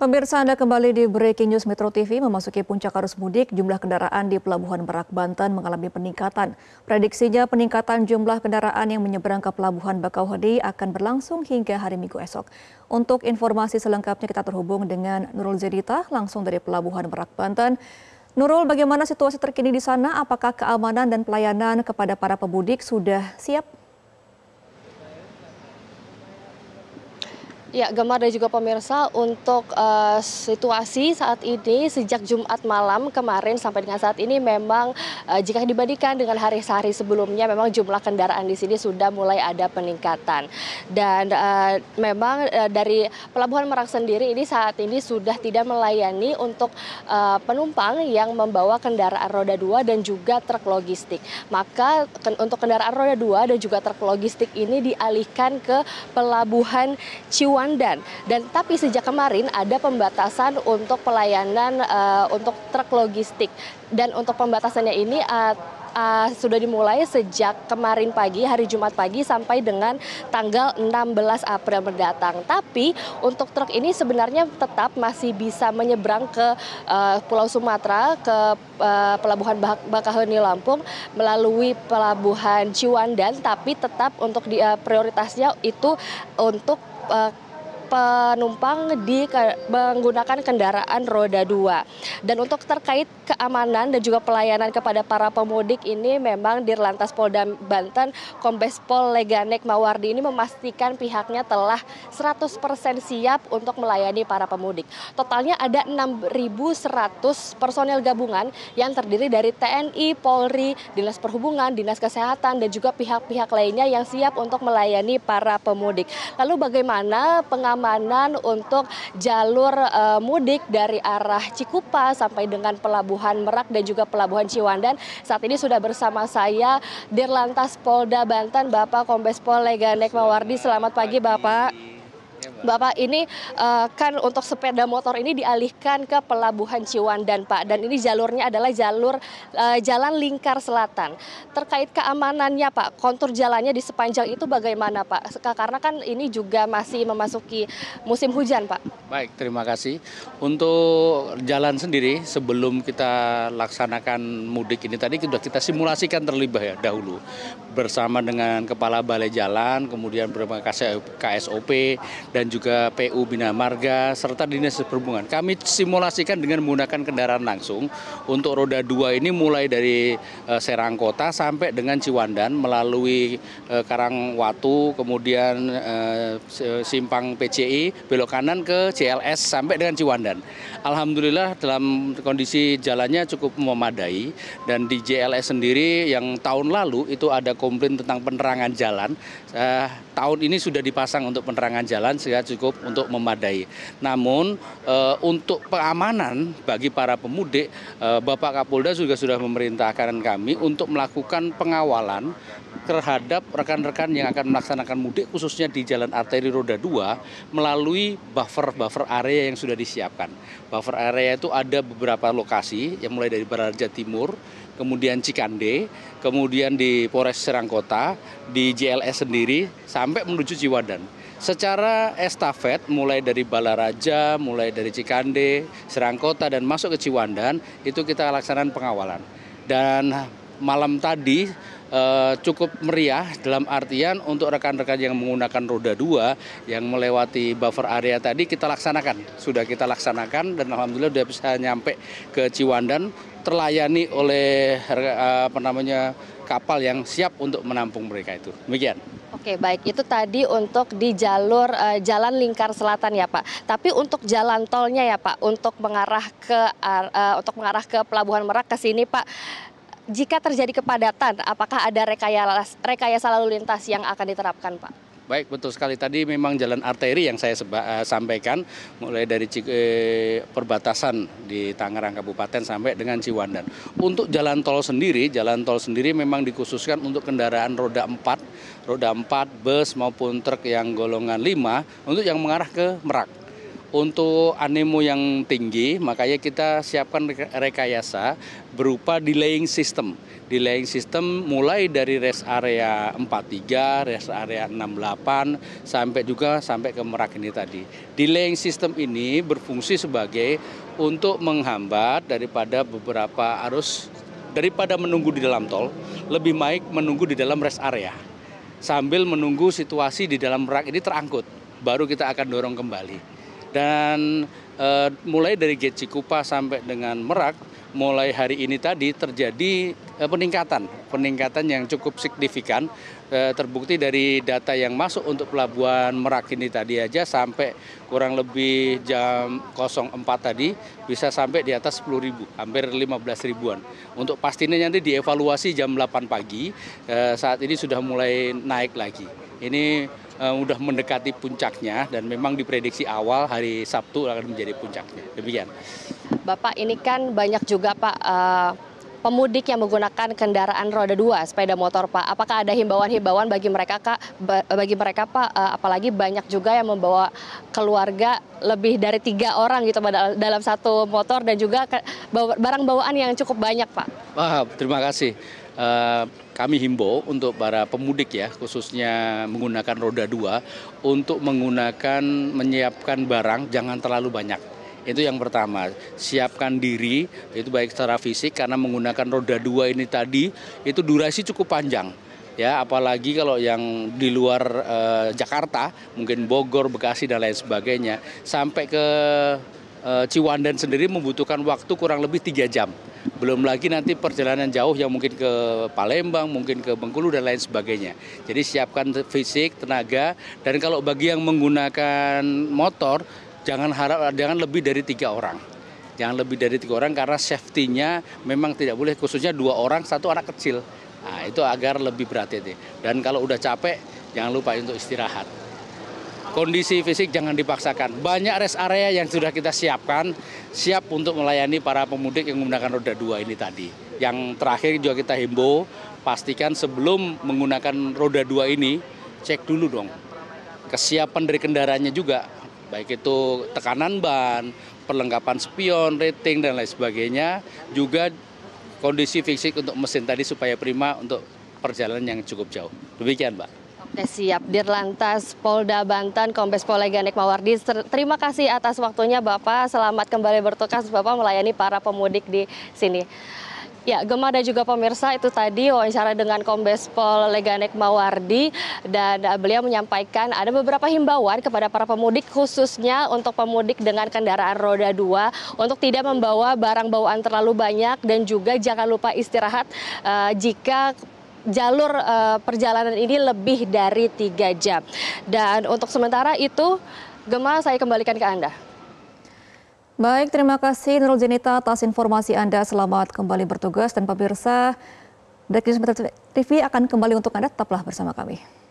Pemirsa Anda kembali di Breaking News Metro TV memasuki puncak arus mudik, jumlah kendaraan di Pelabuhan Merak, Banten mengalami peningkatan. Prediksinya peningkatan jumlah kendaraan yang menyeberang ke Pelabuhan Bakauheni akan berlangsung hingga hari Minggu esok. Untuk informasi selengkapnya kita terhubung dengan Nurul Zedita langsung dari Pelabuhan Merak, Banten. Nurul, bagaimana situasi terkini di sana? Apakah keamanan dan pelayanan kepada para pemudik sudah siap? Ya, Gemar dan juga pemirsa, untuk uh, situasi saat ini sejak Jumat malam kemarin sampai dengan saat ini memang uh, jika dibandingkan dengan hari-hari sebelumnya memang jumlah kendaraan di sini sudah mulai ada peningkatan. Dan uh, memang uh, dari pelabuhan Merak sendiri ini saat ini sudah tidak melayani untuk uh, penumpang yang membawa kendaraan roda 2 dan juga truk logistik. Maka ken untuk kendaraan roda 2 dan juga truk logistik ini dialihkan ke pelabuhan Ciwan Wandan. Dan tapi sejak kemarin ada pembatasan untuk pelayanan uh, untuk truk logistik dan untuk pembatasannya ini uh, uh, sudah dimulai sejak kemarin pagi, hari Jumat pagi sampai dengan tanggal 16 April mendatang. Tapi untuk truk ini sebenarnya tetap masih bisa menyeberang ke uh, Pulau Sumatera, ke uh, Pelabuhan Bakaheni Lampung melalui Pelabuhan Ciwandan, tapi tetap untuk di, uh, prioritasnya itu untuk uh, penumpang di menggunakan kendaraan roda dua. Dan untuk terkait keamanan dan juga pelayanan kepada para pemudik ini memang di Lantas Polda Banten Kombes Pol Leganek Mawardi ini memastikan pihaknya telah 100% siap untuk melayani para pemudik. Totalnya ada 6.100 personel gabungan yang terdiri dari TNI, Polri, Dinas Perhubungan, Dinas Kesehatan dan juga pihak-pihak lainnya yang siap untuk melayani para pemudik. Lalu bagaimana pengamanan pengamanan untuk jalur eh, mudik dari arah Cikupa sampai dengan Pelabuhan Merak dan juga Pelabuhan Ciwandan. Saat ini sudah bersama saya Dirlantas Polda Banten, Bapak Kombes Pol Leganek Mawardi. Selamat pagi Bapak. Bapak ini uh, kan untuk sepeda motor ini dialihkan ke Pelabuhan Ciwandan Pak dan ini jalurnya adalah jalur uh, jalan lingkar selatan. Terkait keamanannya Pak, kontur jalannya di sepanjang itu bagaimana Pak? Karena kan ini juga masih memasuki musim hujan Pak. Baik, terima kasih. Untuk jalan sendiri sebelum kita laksanakan mudik ini tadi sudah kita simulasikan terlebih ya dahulu bersama dengan Kepala Balai Jalan, kemudian bersama KSOP dan dan juga PU Bina Marga serta Dinas Perhubungan. Kami simulasikan dengan menggunakan kendaraan langsung untuk roda dua ini mulai dari eh, Serang Kota sampai dengan Ciwandan melalui Karang eh, Karangwatu, kemudian eh, simpang PCI, belok kanan ke CLS sampai dengan Ciwandan. Alhamdulillah dalam kondisi jalannya cukup memadai dan di JLS sendiri yang tahun lalu itu ada komplain tentang penerangan jalan. Eh, tahun ini sudah dipasang untuk penerangan jalan ya cukup untuk memadai. Namun eh, untuk keamanan bagi para pemudik, eh, Bapak Kapolda juga sudah memerintahkan kami untuk melakukan pengawalan terhadap rekan-rekan yang akan melaksanakan mudik khususnya di jalan arteri roda 2 melalui buffer-buffer area yang sudah disiapkan. Buffer area itu ada beberapa lokasi yang mulai dari Baraja Timur, kemudian Cikande, kemudian di Polres Serang Kota, di JLS sendiri, sampai menuju Ciwadan. Secara estafet mulai dari Balaraja, mulai dari Cikande, Serangkota dan masuk ke Ciwandan itu kita laksanakan pengawalan. Dan malam tadi eh, cukup meriah dalam artian untuk rekan-rekan yang menggunakan roda 2 yang melewati buffer area tadi kita laksanakan. Sudah kita laksanakan dan alhamdulillah sudah bisa nyampe ke Ciwandan terlayani oleh eh, apa namanya kapal yang siap untuk menampung mereka itu. Demikian. Oke, baik. Itu tadi untuk di jalur uh, Jalan Lingkar Selatan ya, Pak. Tapi untuk jalan tolnya ya, Pak, untuk mengarah ke uh, untuk mengarah ke pelabuhan Merak ke sini, Pak. Jika terjadi kepadatan, apakah ada rekayasa rekayasa lalu lintas yang akan diterapkan, Pak? Baik, betul sekali. Tadi memang jalan arteri yang saya seba, uh, sampaikan mulai dari eh, perbatasan di Tangerang Kabupaten sampai dengan Ciwandan. Untuk jalan tol sendiri, jalan tol sendiri memang dikhususkan untuk kendaraan roda 4, roda 4, bus maupun truk yang golongan 5 untuk yang mengarah ke Merak untuk animo yang tinggi, makanya kita siapkan rekayasa berupa delaying system. Delaying system mulai dari rest area 43, rest area 68, sampai juga sampai ke Merak ini tadi. Delaying system ini berfungsi sebagai untuk menghambat daripada beberapa arus, daripada menunggu di dalam tol, lebih baik menunggu di dalam rest area. Sambil menunggu situasi di dalam Merak ini terangkut, baru kita akan dorong kembali. Dan e, mulai dari Gate Cikupa sampai dengan Merak, mulai hari ini tadi terjadi e, peningkatan, peningkatan yang cukup signifikan. E, terbukti dari data yang masuk untuk pelabuhan Merak ini tadi aja sampai kurang lebih jam 04 tadi bisa sampai di atas 10 ribu, hampir 15 ribuan. Untuk pastinya nanti dievaluasi jam 8 pagi, e, saat ini sudah mulai naik lagi. Ini sudah eh, mendekati puncaknya dan memang diprediksi awal hari Sabtu akan menjadi puncaknya. Demikian. Bapak, ini kan banyak juga Pak uh, pemudik yang menggunakan kendaraan roda dua, sepeda motor Pak. Apakah ada himbauan-himbauan bagi mereka Kak, eh, bagi mereka Pak, uh, apalagi banyak juga yang membawa keluarga lebih dari tiga orang gitu Pak, dalam satu motor dan juga barang bawaan yang cukup banyak Pak. Wah, terima kasih. Eh, kami himbau untuk para pemudik ya, khususnya menggunakan roda dua, untuk menggunakan, menyiapkan barang jangan terlalu banyak. Itu yang pertama, siapkan diri, itu baik secara fisik karena menggunakan roda dua ini tadi, itu durasi cukup panjang ya apalagi kalau yang di luar eh, Jakarta mungkin Bogor, Bekasi dan lain sebagainya sampai ke Eh, Ciwandan sendiri membutuhkan waktu kurang lebih tiga jam. Belum lagi nanti perjalanan jauh yang mungkin ke Palembang, mungkin ke Bengkulu dan lain sebagainya. Jadi siapkan fisik, tenaga, dan kalau bagi yang menggunakan motor, jangan harap jangan lebih dari tiga orang jangan lebih dari tiga orang karena safety-nya memang tidak boleh khususnya dua orang satu anak kecil nah, itu agar lebih berhati-hati dan kalau udah capek jangan lupa untuk istirahat kondisi fisik jangan dipaksakan. Banyak rest area yang sudah kita siapkan, siap untuk melayani para pemudik yang menggunakan roda dua ini tadi. Yang terakhir juga kita himbau, pastikan sebelum menggunakan roda dua ini, cek dulu dong kesiapan dari kendaraannya juga. Baik itu tekanan ban, perlengkapan spion, rating, dan lain sebagainya. Juga kondisi fisik untuk mesin tadi supaya prima untuk perjalanan yang cukup jauh. Demikian, Pak. Oke eh, siap, Dirlantas Polda Banten, Kombes Poleganek Mawardi. Terima kasih atas waktunya Bapak, selamat kembali bertugas Bapak melayani para pemudik di sini. Ya, Gema dan juga pemirsa itu tadi wawancara dengan Kombes Pol Leganek Mawardi dan eh, beliau menyampaikan ada beberapa himbauan kepada para pemudik khususnya untuk pemudik dengan kendaraan roda dua untuk tidak membawa barang bawaan terlalu banyak dan juga jangan lupa istirahat uh, jika jalur uh, perjalanan ini lebih dari tiga jam. Dan untuk sementara itu, Gemma saya kembalikan ke Anda. Baik, terima kasih Nurul Jenita atas informasi Anda. Selamat kembali bertugas dan pemirsa. The News TV akan kembali untuk Anda, tetaplah bersama kami.